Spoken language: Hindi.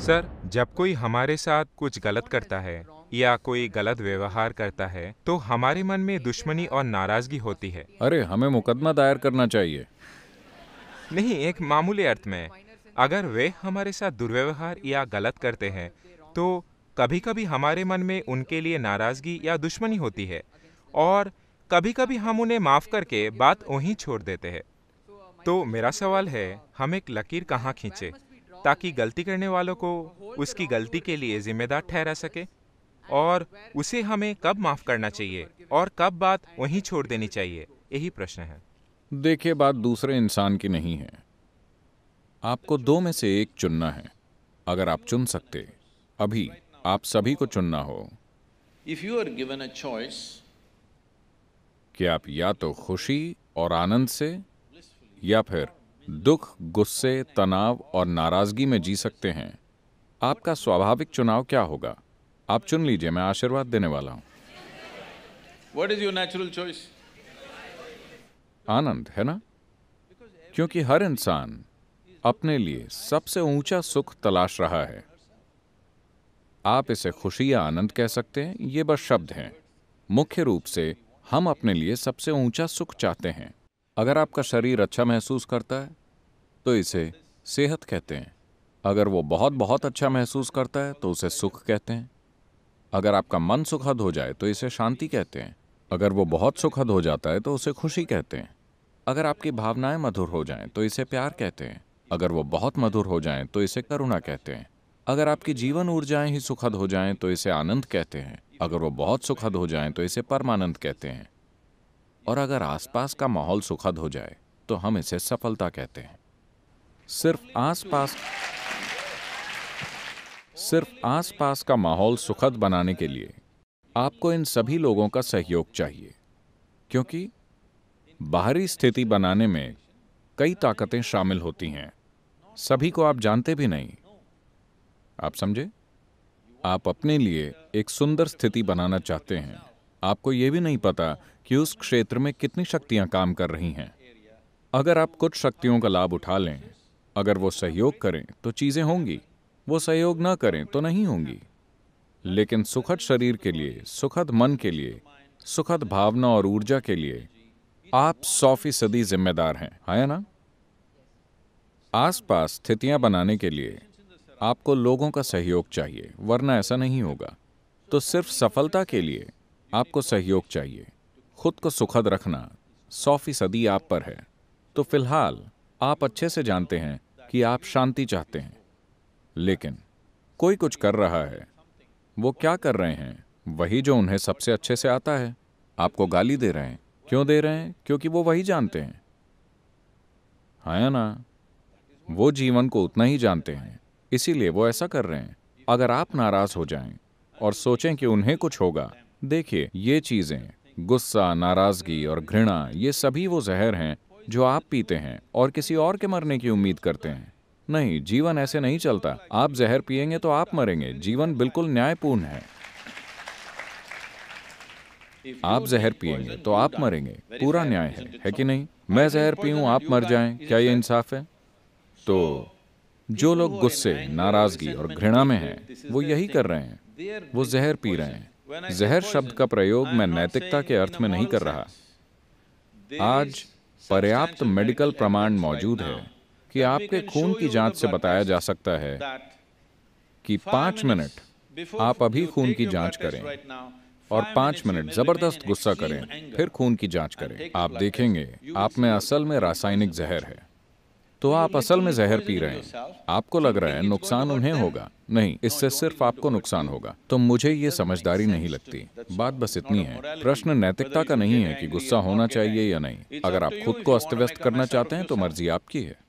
सर जब कोई हमारे साथ कुछ गलत करता है या कोई गलत व्यवहार करता है तो हमारे मन में दुश्मनी और नाराजगी होती है अरे हमें मुकदमा दायर करना चाहिए नहीं एक मामूली अर्थ में अगर वे हमारे साथ दुर्व्यवहार या गलत करते हैं तो कभी कभी हमारे मन में उनके लिए नाराजगी या दुश्मनी होती है और कभी कभी हम उन्हें माफ़ करके बात वहीं छोड़ देते हैं तो मेरा सवाल है हम एक लकीर कहाँ खींचे ताकि गलती करने वालों को उसकी गलती के लिए जिम्मेदार ठहरा सके और उसे हमें कब माफ करना चाहिए और कब बात वहीं छोड़ देनी चाहिए यही प्रश्न है देखिए बात दूसरे इंसान की नहीं है आपको दो में से एक चुनना है अगर आप चुन सकते अभी आप सभी को चुनना हो if you are given a choice कि आप या तो खुशी और आनंद से या फिर दुख गुस्से तनाव और नाराजगी में जी सकते हैं आपका स्वाभाविक चुनाव क्या होगा आप चुन लीजिए मैं आशीर्वाद देने वाला हूं what is your natural choice आनंद है ना क्योंकि हर इंसान अपने लिए सबसे ऊंचा सुख तलाश रहा है आप इसे खुशी या आनंद कह सकते हैं ये बस शब्द हैं मुख्य रूप से हम अपने लिए सबसे ऊंचा सुख चाहते हैं अगर आपका शरीर अच्छा महसूस करता है तो इसे सेहत कहते हैं अगर वो बहुत बहुत अच्छा महसूस करता है तो उसे सुख कहते हैं अगर आपका मन सुखद हो जाए तो इसे शांति कहते हैं अगर वो बहुत सुखद हो जाता है तो उसे खुशी कहते हैं अगर आपकी भावनाएं मधुर हो जाएं तो इसे प्यार कहते हैं अगर वो बहुत मधुर हो जाएं तो इसे करुणा कहते हैं अगर आपकी जीवन ऊर्जाएं ही सुखद हो जाएं तो इसे आनंद कहते हैं अगर वो बहुत सुखद हो जाएं तो इसे परमानंद कहते हैं और अगर आसपास का माहौल सुखद हो जाए तो हम इसे सफलता कहते हैं सिर्फ आसपास सिर्फ आसपास का माहौल सुखद बनाने के लिए आपको इन सभी लोगों का सहयोग चाहिए क्योंकि बाहरी स्थिति बनाने में कई ताकतें शामिल होती हैं सभी को आप जानते भी नहीं आप समझे आप अपने लिए एक सुंदर स्थिति बनाना चाहते हैं आपको ये भी नहीं पता कि उस क्षेत्र में कितनी शक्तियां काम कर रही हैं अगर आप कुछ शक्तियों का लाभ उठा लें अगर वो सहयोग करें तो चीज़ें होंगी वो सहयोग ना करें तो नहीं होंगी लेकिन सुखद शरीर के लिए सुखद मन के लिए सुखद भावना और ऊर्जा के लिए आप सौ फीसदी जिम्मेदार हैं है ना आसपास स्थितियां बनाने के लिए आपको लोगों का सहयोग चाहिए वरना ऐसा नहीं होगा तो सिर्फ सफलता के लिए आपको सहयोग चाहिए खुद को सुखद रखना सौ फीसदी आप पर है तो फिलहाल आप अच्छे से जानते हैं कि आप शांति चाहते हैं लेकिन कोई कुछ कर रहा है वो क्या कर रहे हैं वही जो उन्हें सबसे अच्छे से आता है आपको गाली दे रहे हैं क्यों दे रहे हैं क्योंकि वो वही जानते हैं है हाँ ना वो जीवन को उतना ही जानते हैं इसीलिए वो ऐसा कर रहे हैं अगर आप नाराज हो जाएं और सोचें कि उन्हें कुछ होगा देखिए ये चीजें गुस्सा नाराजगी और घृणा ये सभी वो जहर हैं जो आप पीते हैं और किसी और के मरने की उम्मीद करते हैं नहीं जीवन ऐसे नहीं चलता आप जहर पिएंगे तो आप मरेंगे जीवन बिल्कुल न्यायपूर्ण है आप जहर पिएंगे तो आप मरेंगे पूरा न्याय है है कि नहीं मैं जहर पीऊं आप मर जाएं क्या ये इंसाफ है तो जो लोग गुस्से नाराजगी और घृणा में हैं वो यही कर रहे हैं वो जहर पी रहे हैं जहर शब्द का प्रयोग मैं नैतिकता के अर्थ में नहीं कर रहा आज पर्याप्त मेडिकल प्रमाण मौजूद है कि आपके खून की जांच से बताया जा सकता है कि पांच मिनट आप अभी खून की जांच करें और पांच मिनट जबरदस्त गुस्सा करें फिर खून की जांच करें आप देखेंगे आप में असल में रासायनिक जहर है तो आप असल में जहर पी रहे हैं आपको लग रहा है नुकसान उन्हें होगा नहीं इससे सिर्फ आपको नुकसान होगा तो मुझे ये समझदारी नहीं लगती बात बस इतनी है प्रश्न नैतिकता का नहीं है कि गुस्सा होना चाहिए या नहीं अगर आप खुद को अस्त व्यस्त करना चाहते हैं तो मर्जी आपकी है